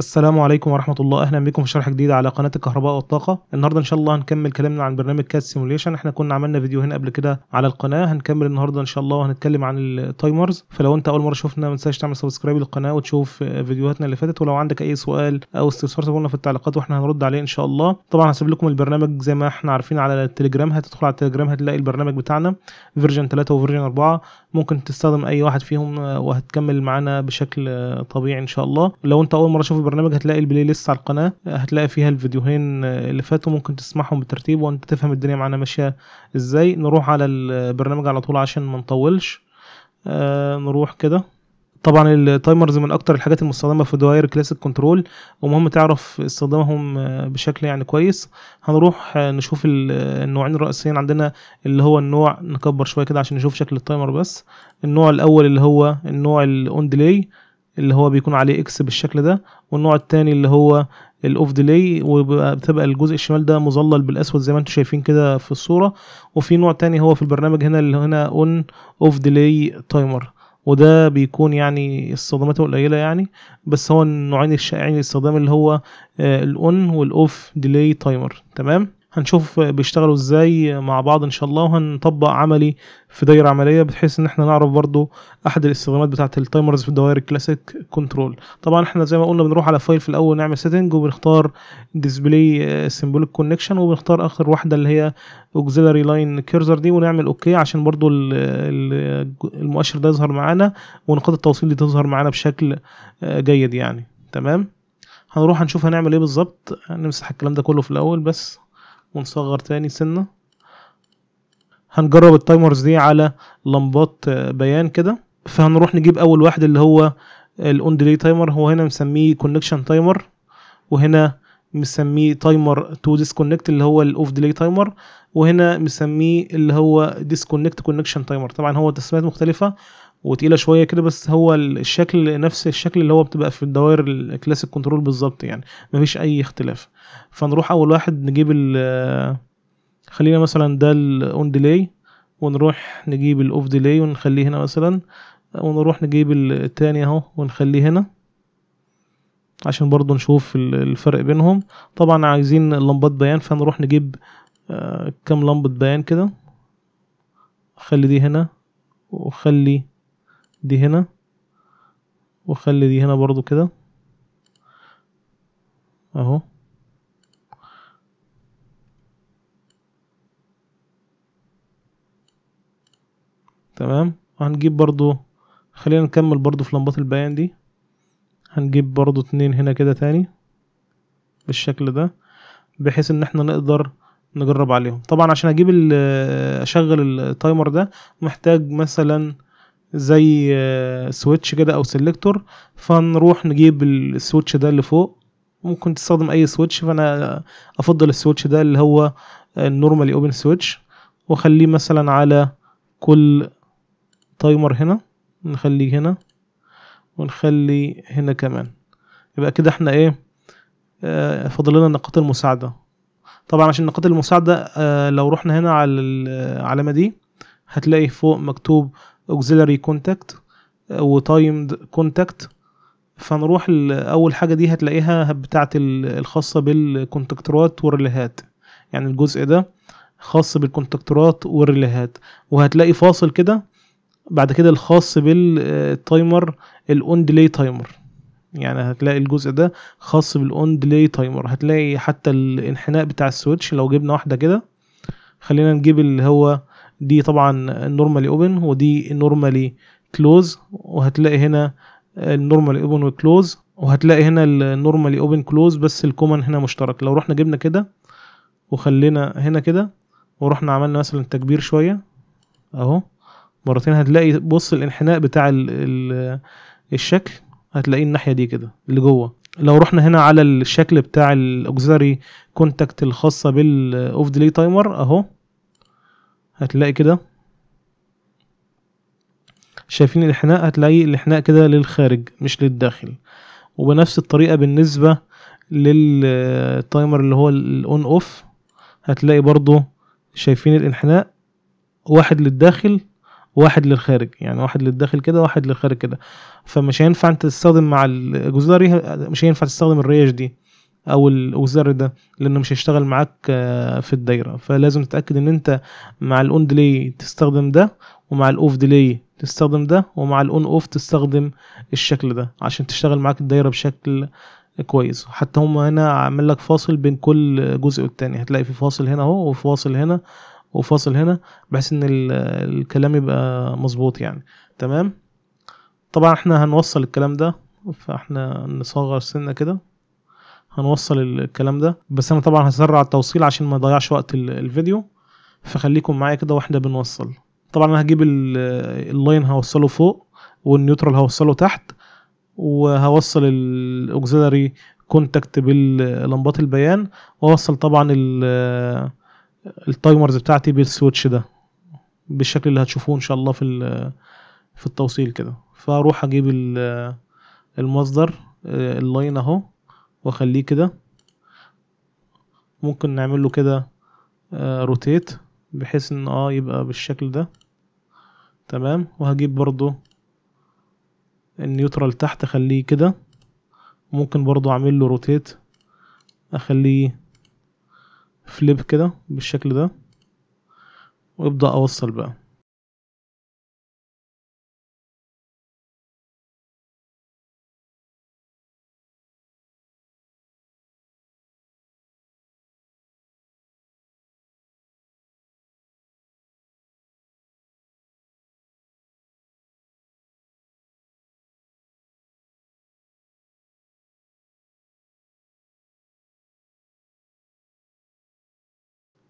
السلام عليكم ورحمة الله أهلا بكم في شرح جديد على قناة الكهرباء والطاقة النهاردة إن شاء الله هنكمل كلامنا عن برنامج كاد سيموليشن احنا كنا عملنا فيديو هنا قبل كده على القناة هنكمل النهاردة إن شاء الله وهنتكلم عن التايمرز فلو أنت أول مرة شفنا ما تنساش تعمل سبسكرايب للقناة وتشوف فيديوهاتنا اللي فاتت ولو عندك أي سؤال أو استفسار سيبه في التعليقات واحنا هنرد عليه إن شاء الله طبعا هسيب لكم البرنامج زي ما احنا عارفين على التليجرام هتدخل على التليجرام هتلاقي البرنامج بتاعنا فيرجن 3 وفيرجن 4 ممكن تستخدم اي واحد فيهم آه، وهتكمل معانا بشكل آه، طبيعي ان شاء الله لو انت اول مره تشوف البرنامج هتلاقي البلاي ليست على القناه آه، هتلاقي فيها الفيديوهين اللي فاتوا ممكن تسمعهم بالترتيب وانت تفهم الدنيا معانا ماشيه ازاي نروح على البرنامج على طول عشان ما نطولش آه نروح كده طبعا التايمرز من اكتر الحاجات المستخدمه في دوائر كلاسيك كنترول ومهم تعرف استخدامهم آه، بشكل يعني كويس هنروح آه، نشوف آه، النوعين الرئيسيين عندنا اللي هو النوع نكبر شويه كده عشان نشوف شكل التايمر بس النوع الاول اللي هو النوع الاون ديلي اللي هو بيكون عليه اكس بالشكل ده والنوع التاني اللي هو الاوف ديلي وبتبقى الجزء الشمال ده مظلل بالاسود زي ما انتم شايفين كده في الصوره وفي نوع تاني هو في البرنامج هنا اللي هنا اون اوف ديلي تايمر وده بيكون يعني استخداماته قليله يعني بس هو النوعين الشائعين يعني الاستخدام اللي هو آه، الاون والاوف ديلي تايمر تمام هنشوف بيشتغلوا ازاي مع بعض ان شاء الله وهنطبق عملي في دايره عمليه بحيث ان احنا نعرف برضو احد الاستخدامات بتاعت التايمرز في الدوائر الكلاسيك كنترول طبعا احنا زي ما قلنا بنروح على فايل في الاول نعمل سيتنج وبنختار ديسبلاي سيمبوليك كونكشن وبنختار اخر واحده اللي هي اوكزيلاري لاين كيرزر دي ونعمل اوكي عشان برضو المؤشر ده يظهر معانا ونقاط التوصيل دي تظهر معانا بشكل uh, جيد يعني تمام هنروح هنشوف هنعمل ايه بالظبط هنمسح الكلام ده كله في الاول بس ونصغر تاني سنة هنجرب التايمرز دي على لمبات آه، بيان كده فهنروح نجيب اول واحد اللي هو الاون ديلي تايمر هو هنا مسميه كونكشن تايمر وهنا مسميه تايمر تو ديسكونكت اللي هو الاوف ديلي تايمر وهنا مسميه اللي هو ديسكونكت كونكشن تايمر طبعا هو تسميات مختلفه وتقيله شويه كده بس هو الشكل نفس الشكل اللي هو بتبقى في الدوائر الكلاسيك كنترول بالظبط يعني مفيش اي اختلاف فنروح اول واحد نجيب ال خلينا مثلا ده الاون ديلي ونروح نجيب الاوف ديلي ونخليه هنا مثلا ونروح نجيب التاني اهو ونخليه هنا عشان برضو نشوف الفرق بينهم طبعا عايزين لمبات بيان فنروح نجيب آه، كام لمبة بيان كده خلي دي هنا وخلي دي هنا وخلي دي هنا برضو كده اهو تمام هنجيب برضو خلينا نكمل برضو في لمبات البيان دي هنجيب برضو اتنين هنا كده تاني بالشكل ده بحيث ان احنا نقدر نجرب عليهم طبعا عشان اجيب اشغل التايمر ده محتاج مثلا زي سويتش آه، كده او سيلكتور فنروح نجيب السويتش ده اللي فوق ممكن تستخدم اي سويتش فانا افضل السويتش ده اللي هو النورمالي اوبن سويتش واخليه مثلا على كل تايمر هنا نخليه هنا ونخلي هنا كمان يبقى كده احنا ايه آه، فاضل لنا نقاط المساعده طبعا عشان نقاط المساعده آه، لو رحنا هنا على العلامه دي هتلاقي فوق مكتوب اوكسيلاري كونتاكت او كونتاكت contact فنروح اول حاجه دي هتلاقيها بتاعه الخاصه بالكونتاكتورات والريليهات يعني الجزء ده خاص بالكونتاكتورات والريليهات وهتلاقي فاصل كده بعد كده الخاص بالتايمر الاون ديلي تايمر يعني هتلاقي الجزء ده خاص بالاون ديلي تايمر هتلاقي حتى الانحناء بتاع السويتش لو جبنا واحده كده خلينا نجيب اللي هو دي طبعا النورمالي اوبن ودي النورمالي كلوز وهتلاقي هنا النورمالي اوبن وكلوز وهتلاقي هنا النورمالي اوبن كلوز بس الكومن هنا مشترك لو رحنا جبنا كده وخلينا هنا كده ورحنا عملنا مثلا تكبير شويه اهو مرتين هتلاقي بص الانحناء بتاع الـ الـ الشكل هتلاقيه الناحيه دي كده اللي جوه لو رحنا هنا على الشكل بتاع الاوكسيلاري كونتاكت الخاصه بالاوف ديلي تايمر اهو هتلاقي كده شايفين الاحناء هتلاقي الاحناء كده للخارج مش للداخل وبنفس الطريقة بالنسبة للتايمر اللي هو الاون اوف هتلاقي برضو شايفين الانحناء واحد للداخل واحد للخارج يعني واحد للداخل كده واحد للخارج كده فمش هينفع انت تستخدم مع الجزء مش هينفع تستخدم الريش دي او الزر ده لانه مش هيشتغل معاك آه، في الدايره فلازم تتاكد ان انت مع الاون ديلي تستخدم ده ومع الاوف ديلي تستخدم ده ومع الاون اوف تستخدم الشكل ده عشان تشتغل معاك الدايره بشكل كويس حتى هما هنا عامل لك فاصل بين كل جزء والتاني هتلاقي في فاصل هنا اهو وفي فاصل هنا وفاصل هنا بحيث ان الكلام يبقى مظبوط يعني تمام طبعا احنا هنوصل الكلام ده فاحنا نصغر سنه كده هنوصل الكلام ده بس انا طبعا هسرع التوصيل عشان ما اضيعش وقت الفيديو فخليكم معايا كده واحنا بنوصل طبعا انا هجيب اللاين هوصله فوق والنيوترال هوصله تحت وهوصل الاوكسيلاري كونتاكت باللمبات البيان واوصل طبعا التايمرز بتاعتي بالسويتش ده بالشكل اللي هتشوفوه ان شاء الله في في التوصيل كده فاروح اجيب المصدر آه، اللاين اهو واخليه كده ممكن نعمله كده روتيت آه، بحيث ان اه يبقى بالشكل ده تمام وهجيب برضو النيوترال تحت اخليه كده ممكن برضو اعمل له روتيت اخليه فليب كده بالشكل ده وابدأ اوصل بقى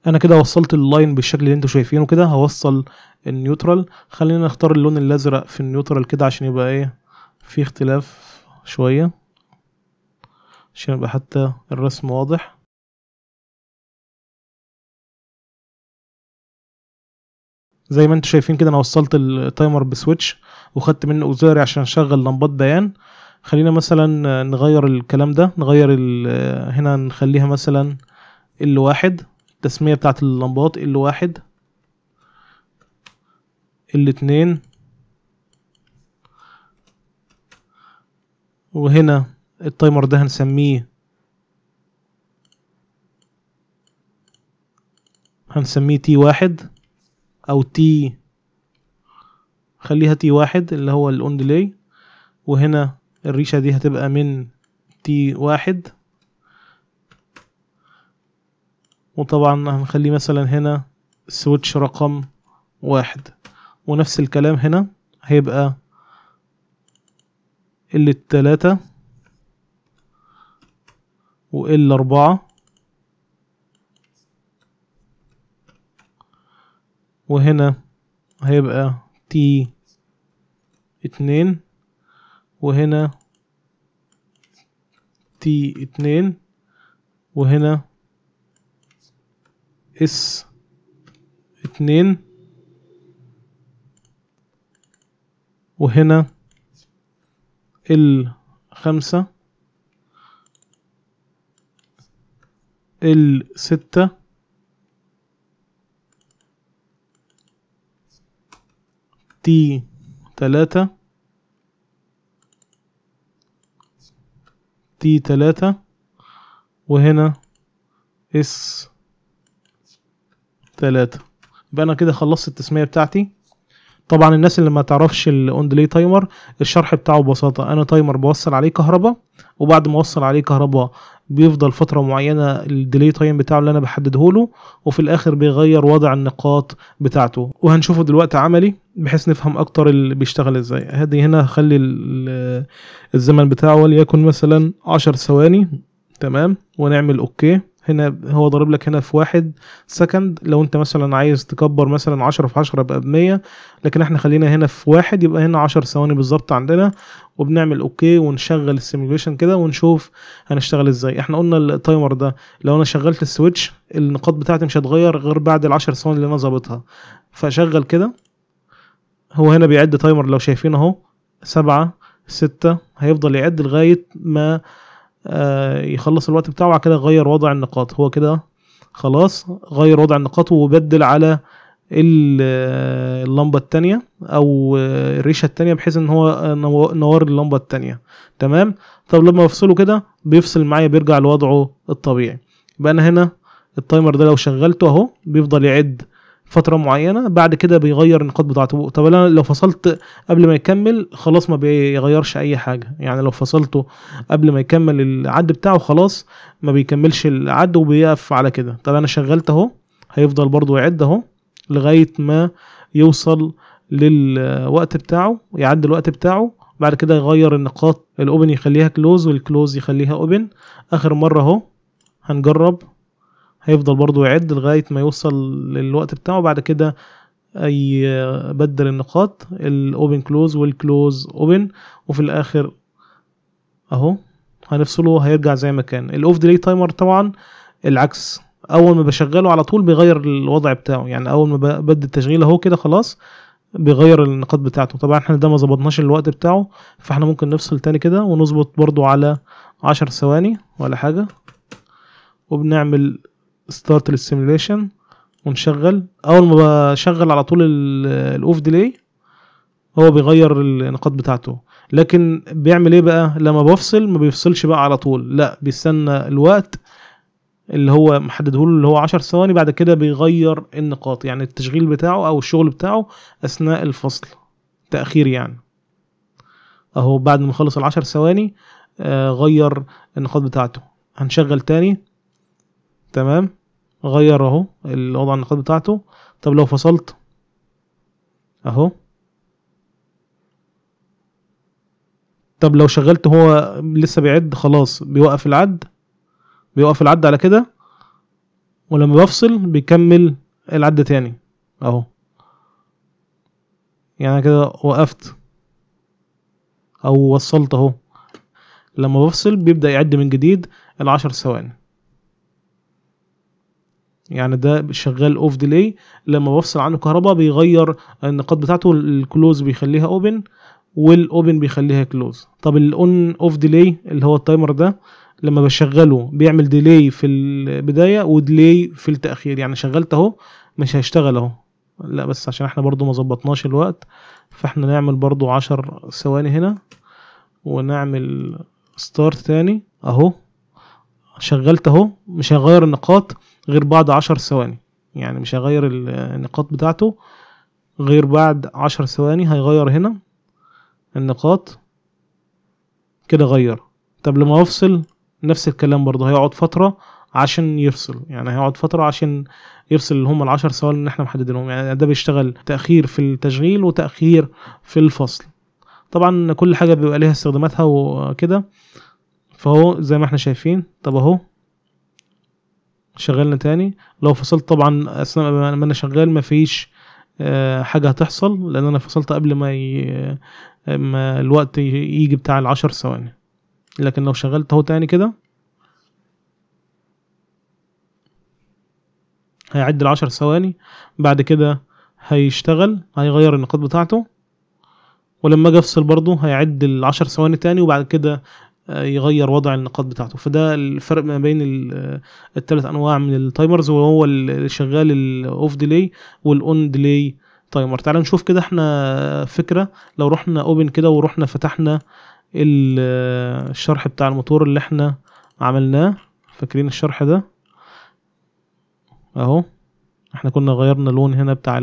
انا كده وصلت اللاين بالشكل اللي انتوا شايفينه كده هوصل النيوترال خلينا نختار اللون الازرق في النيوترال كده عشان يبقى ايه في اختلاف شوية عشان يبقى حتى الرسم واضح زي ما انتوا شايفين كده انا وصلت التايمر بسويتش وخدت منه اوزاري عشان اشغل لمبات بيان خلينا مثلا نغير الكلام ده نغير هنا نخليها مثلا ال واحد التسمية بتاعت اللمبات ال واحد ال اتنين وهنا التايمر ده هنسميه هنسميه تي واحد او تي خليها تي واحد اللي هو الاون ديلي وهنا الريشة دي هتبقى من تي واحد وطبعا هنخليه مثلا هنا سويتش رقم واحد ونفس الكلام هنا هيبقى ال التلاتة وال أربعة وهنا هيبقى تي اتنين وهنا تي اتنين وهنا اس اتنين وهنا ال خمسة ال ستة تي تلاتة تي تلاتة وهنا اس ثلاثة يبقى انا كده خلصت التسميه بتاعتي طبعا الناس اللي ما تعرفش الاون ديلي تايمر الشرح بتاعه ببساطه انا تايمر بوصل عليه كهرباء وبعد ما اوصل عليه كهرباء بيفضل فتره معينه الديلي تايم بتاعه اللي انا بحدده له وفي الاخر بيغير وضع النقاط بتاعته وهنشوفه دلوقتي عملي بحيث نفهم اكتر اللي بيشتغل ازاي هدي هنا خلي الزمن بتاعه وليكن مثلا عشر ثواني تمام ونعمل اوكي هنا هو ضارب لك هنا في واحد سكند لو انت مثلا عايز تكبر مثلا عشرة في عشرة بقى بمية لكن احنا خلينا هنا في واحد يبقى هنا عشر ثواني بالظبط عندنا وبنعمل اوكي ونشغل السيميوليشن كده ونشوف هنشتغل ازاي احنا قلنا التايمر ده لو انا شغلت السويتش النقاط بتاعتي مش هتغير غير بعد العشر ثواني اللي انا ظابطها فشغل كده هو هنا بيعد تايمر لو شايفين اهو سبعة ستة هيفضل يعد لغاية ما آه، يخلص الوقت بتاعه وبعد كده غير وضع النقاط هو كده خلاص غير وضع النقاط وبدل على آه، اللمبة التانية او آه، الريشة التانية بحيث ان هو نوار اللمبة التانية تمام طب لما بفصله كده بيفصل معايا بيرجع لوضعه الطبيعي يبقى انا هنا التايمر ده لو شغلته اهو بيفضل يعد فتره معينه بعد كده بيغير النقاط بتاعته طب انا لو فصلت قبل ما يكمل خلاص ما بيغيرش اي حاجه يعني لو فصلته قبل ما يكمل العد بتاعه خلاص ما بيكملش العد وبيقف على كده طب انا شغلت اهو هيفضل برضو يعد اهو لغايه ما يوصل للوقت بتاعه يعد الوقت بتاعه بعد كده يغير النقاط الاوبن يخليها كلوز والكلوز يخليها اوبن اخر مره اهو هنجرب هيفضل برضو يعد لغاية ما يوصل للوقت بتاعه بعد كده اي بدل النقاط الاوبن كلوز والكلوز اوبن وفي الاخر اهو هنفصله هيرجع زي ما كان الاوف ديلي تايمر طبعا العكس اول ما بشغله على طول بيغير الوضع بتاعه يعني اول ما بدي التشغيل اهو كده خلاص بيغير النقاط بتاعته طبعا احنا ده ما ظبطناش الوقت بتاعه فاحنا ممكن نفصل تاني كده ونظبط برضو على عشر ثواني ولا حاجة وبنعمل ستارت للسيميليشن ونشغل اول ما بشغل على طول الاوف ديلي هو بيغير النقاط بتاعته لكن بيعمل ايه بقى لما بفصل ما بيفصلش بقى على طول لا بيستنى الوقت اللي هو محدده له اللي هو 10 ثواني بعد كده بيغير النقاط يعني التشغيل بتاعه او الشغل بتاعه اثناء الفصل تاخير يعني اهو بعد ما خلص العشر ثواني آه غير النقاط بتاعته هنشغل تاني تمام غير اهو الوضع النقاط بتاعته طب لو فصلت اهو طب لو شغلت هو لسه بيعد خلاص بيوقف العد بيوقف العد على كده ولما بفصل بيكمل العد تاني اهو يعني كده وقفت او وصلت اهو لما بفصل بيبدأ يعد من جديد العشر ثواني يعني ده شغال اوف ديلي لما بفصل عنه كهرباء بيغير النقاط بتاعته الكلوز بيخليها اوبن والاوبن بيخليها كلوز طب الاون اوف ديلي اللي هو التايمر ده لما بشغله بيعمل ديلي في البدايه وديلي في التاخير يعني شغلت اهو مش هيشتغل اهو لا بس عشان احنا برضو ما ظبطناش الوقت فاحنا نعمل برضو عشر ثواني هنا ونعمل ستارت تاني اهو شغلت اهو مش هيغير النقاط غير بعد عشر ثواني يعني مش هغير النقاط بتاعته غير بعد عشر ثواني هيغير هنا النقاط كده غير طب لما افصل نفس الكلام برضه هيقعد فترة عشان يفصل يعني هيقعد فترة عشان يفصل اللي هم العشر ثواني اللي احنا محددينهم يعني ده بيشتغل تأخير في التشغيل وتأخير في الفصل طبعا كل حاجة بيبقى ليها استخداماتها وكده فهو زي ما احنا شايفين طب اهو شغلنا تاني لو فصلت طبعا اثناء ما انا شغال مفيش آه، حاجه هتحصل لان انا فصلت قبل ما, ي... آه، ما الوقت يجي بتاع العشر ثواني لكن لو شغلت اهو تاني كده هيعد العشر ثواني بعد كده هيشتغل هيغير النقاط بتاعته ولما اجي افصل برضه هيعد العشر ثواني تاني وبعد كده يغير وضع النقاط بتاعته فده الفرق ما بين الثلاث انواع من التايمرز وهو اللي شغال الاوف ديلي والاون ديلي تايمر تعال نشوف كده احنا فكره لو رحنا اوبن كده ورحنا فتحنا الشرح بتاع الموتور اللي احنا عملناه فاكرين الشرح ده اهو احنا كنا غيرنا لون هنا بتاع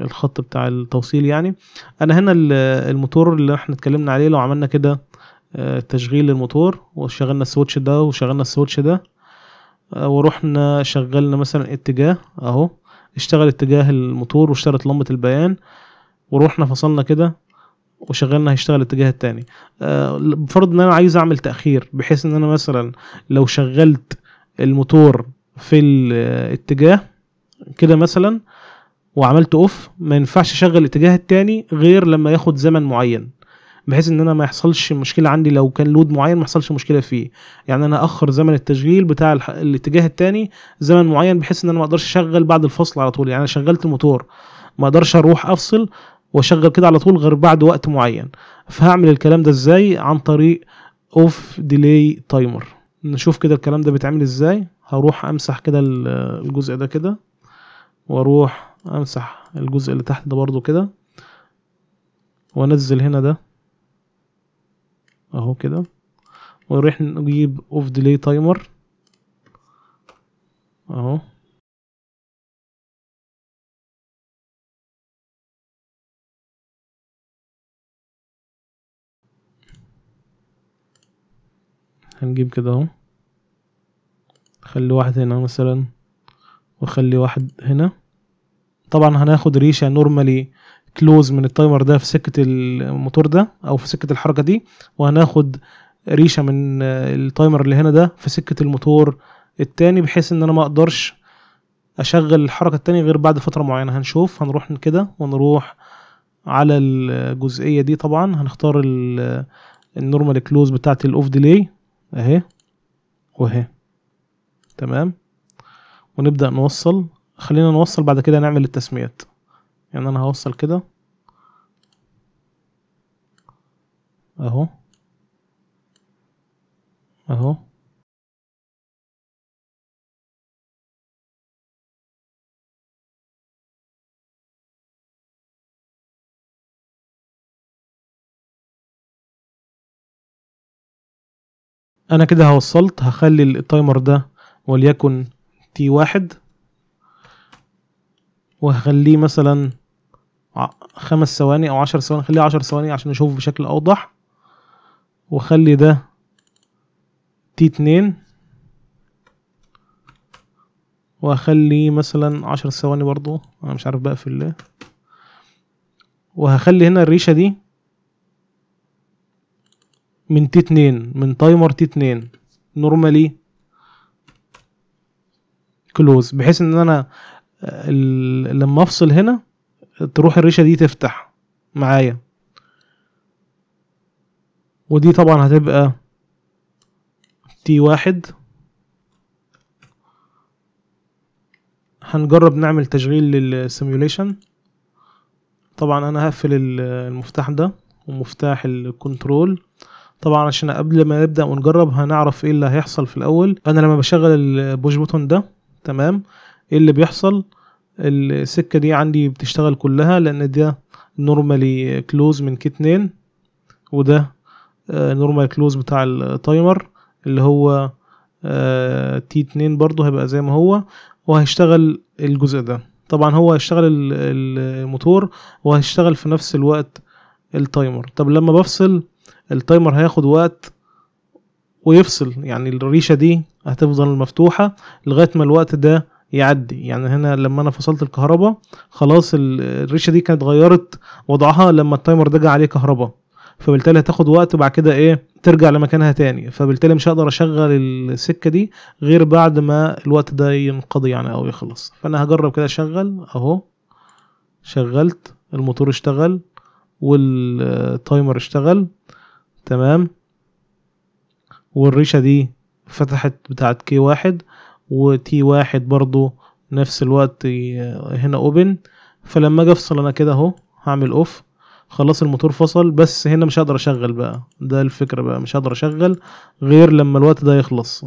الخط بتاع التوصيل يعني انا هنا الموتور اللي احنا اتكلمنا عليه لو عملنا كده آه، تشغيل للموتور وشغلنا السويتش ده وشغلنا السويتش ده آه، ورحنا شغلنا مثلا اتجاه اهو اشتغل اتجاه الموتور واشتغلت لمبة البيان ورحنا فصلنا كده وشغلنا هيشتغل الاتجاه التاني بفرض آه، ان انا عايز اعمل تأخير بحيث ان انا مثلا لو شغلت الموتور في الاتجاه كده مثلا وعملت اوف ما ينفعش اشغل الاتجاه التاني غير لما ياخد زمن معين بحيث ان انا ما يحصلش مشكله عندي لو كان لود معين ما يحصلش مشكله فيه يعني انا اخر زمن التشغيل بتاع الاتجاه التاني زمن معين بحيث ان انا ما اقدرش اشغل بعد الفصل على طول يعني انا شغلت الموتور ما اقدرش اروح افصل واشغل كده على طول غير بعد وقت معين فهعمل الكلام ده ازاي عن طريق اوف ديلي تايمر نشوف كده الكلام ده بيتعمل ازاي هروح امسح كده الجزء ده كده واروح امسح الجزء اللي تحت ده برضو كده وانزل هنا ده اهو كده ونروح نجيب اوف ديلي تايمر اهو هنجيب كده اهو خلي واحد هنا مثلا وخلي واحد هنا طبعا هناخد ريشه نورمالي كلوز من التايمر ده في سكه الموتور ده او في سكه الحركه دي وهناخد ريشه من التايمر اللي هنا ده في سكه الموتور التاني بحيث ان انا ما اقدرش اشغل الحركه التانية غير بعد فتره معينه هنشوف هنروح كده ونروح على الجزئيه دي طبعا هنختار النورمال كلوز بتاعه الاوف ديلي اهي واهي تمام ونبدا نوصل خلينا نوصل بعد كده نعمل التسميات يعني انا هوصل كده اهو اهو انا كده هوصلت هخلي التايمر ده وليكن تي واحد وهخليه مثلا خمس ثواني او عشر ثواني خليه عشر ثواني عشان نشوفه بشكل اوضح واخلي ده تي اتنين وهخلي مثلا عشر ثواني برضو انا مش عارف بقفل ليه وهخلي هنا الريشة دي من تي اتنين من تايمر تي اتنين نورمالي كلوز بحيث ان انا لما افصل هنا تروح الريشه دي تفتح معايا ودي طبعا هتبقى تي واحد هنجرب نعمل تشغيل للسيميوليشن طبعا انا هقفل المفتاح ده ومفتاح الكنترول طبعا عشان قبل ما نبدا ونجرب هنعرف ايه اللي هيحصل في الاول انا لما بشغل البوش بوتون ده تمام ايه اللي بيحصل السكة دي عندي بتشتغل كلها لان ده نورمالي كلوز من كي اتنين وده نورمال آه، كلوز بتاع التايمر اللي هو تي آه، اتنين برضو هيبقى زي ما هو وهيشتغل الجزء ده طبعا هو هيشتغل الموتور وهيشتغل في نفس الوقت التايمر طب لما بفصل التايمر هياخد وقت ويفصل يعني الريشة دي هتفضل مفتوحة لغاية ما الوقت ده يعدي يعني هنا لما انا فصلت الكهرباء خلاص الريشه دي كانت غيرت وضعها لما التايمر ده جه عليه كهرباء فبالتالي هتاخد وقت وبعد كده ايه ترجع لمكانها تاني فبالتالي مش هقدر اشغل السكه دي غير بعد ما الوقت ده ينقضي يعني او يخلص فانا هجرب كده اشغل اهو شغلت الموتور اشتغل والتايمر اشتغل تمام والريشه دي فتحت بتاعت كي واحد وتي واحد برضو نفس الوقت هنا اوبن فلما اجي افصل انا كده اهو هعمل اوف خلاص الموتور فصل بس هنا مش هقدر اشغل بقى ده الفكره بقى مش هقدر اشغل غير لما الوقت ده يخلص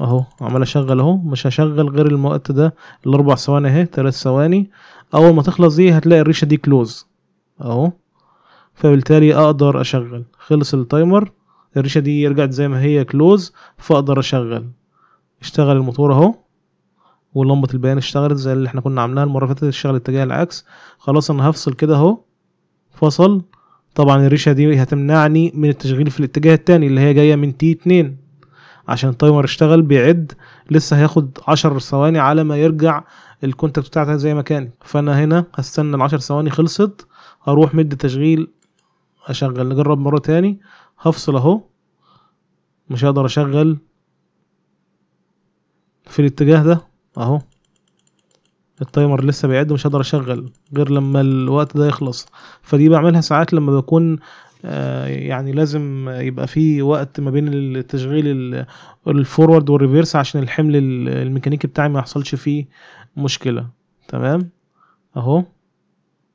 اهو عمال اشغل اهو مش هشغل غير الوقت ده الاربع ثواني اهي ثلاث ثواني اول ما تخلص دي هتلاقي الريشه دي كلوز اهو فبالتالي اقدر اشغل خلص التايمر الريشه دي رجعت زي ما هي كلوز فاقدر اشغل اشتغل الموتور اهو ولمبة البيان اشتغلت زي اللي احنا كنا عاملاها المرة اللي فاتت اشتغل اتجاه العكس خلاص انا هفصل كده اهو فصل طبعا الريشة دي هتمنعني من التشغيل في الاتجاه التاني اللي هي جاية من تي اتنين عشان التايمر اشتغل بيعد لسه هياخد عشر ثواني على ما يرجع الكونتاكت بتاعتها زي ما كان فانا هنا هستنى العشر ثواني خلصت هروح مد تشغيل اشغل نجرب مرة تاني هفصل اهو مش هقدر اشغل في الاتجاه ده اهو التايمر لسه بيعد مش هقدر اشغل غير لما الوقت ده يخلص فدي بعملها ساعات لما بكون آه، يعني لازم يبقى في وقت ما بين التشغيل الفورورد والريفيرس عشان الحمل الميكانيكي بتاعي ما يحصلش فيه مشكله تمام اهو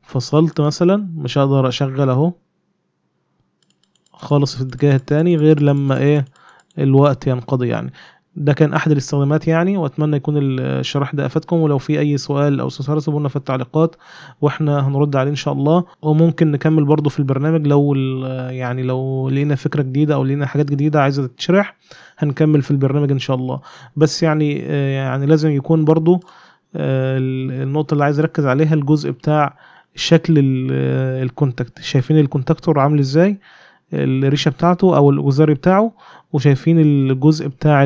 فصلت مثلا مش هقدر اشغل اهو خالص في الاتجاه التاني غير لما ايه الوقت ينقضي يعني ده كان احد الاستخدامات يعني واتمنى يكون الشرح ده افادكم ولو في اي سؤال او استفسار سيبوا في التعليقات واحنا هنرد عليه ان شاء الله وممكن نكمل برضه في البرنامج لو يعني لو لقينا فكره جديده او لقينا حاجات جديده عايزه تتشرح هنكمل في البرنامج ان شاء الله بس يعني يعني لازم يكون برضه آه، النقطه اللي عايز اركز عليها الجزء بتاع شكل الكونتاكت شايفين الكونتاكتور عامل ازاي الريشه بتاعته او الجزاري بتاعه وشايفين الجزء بتاع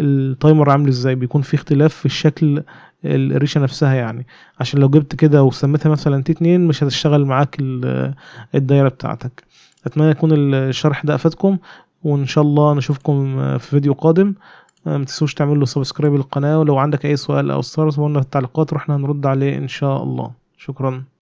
التايمر عامل ازاي بيكون في اختلاف في الشكل الريشه نفسها يعني عشان لو جبت كده وسميتها مثلا تي اتنين مش هتشتغل معاك الدايره بتاعتك اتمنى يكون الشرح ده افادكم وان شاء الله نشوفكم في فيديو قادم ما تنسوش تعملوا له سبسكرايب للقناه ولو عندك اي سؤال او استفسار سيبولنا في التعليقات رحنا هنرد عليه ان شاء الله شكرا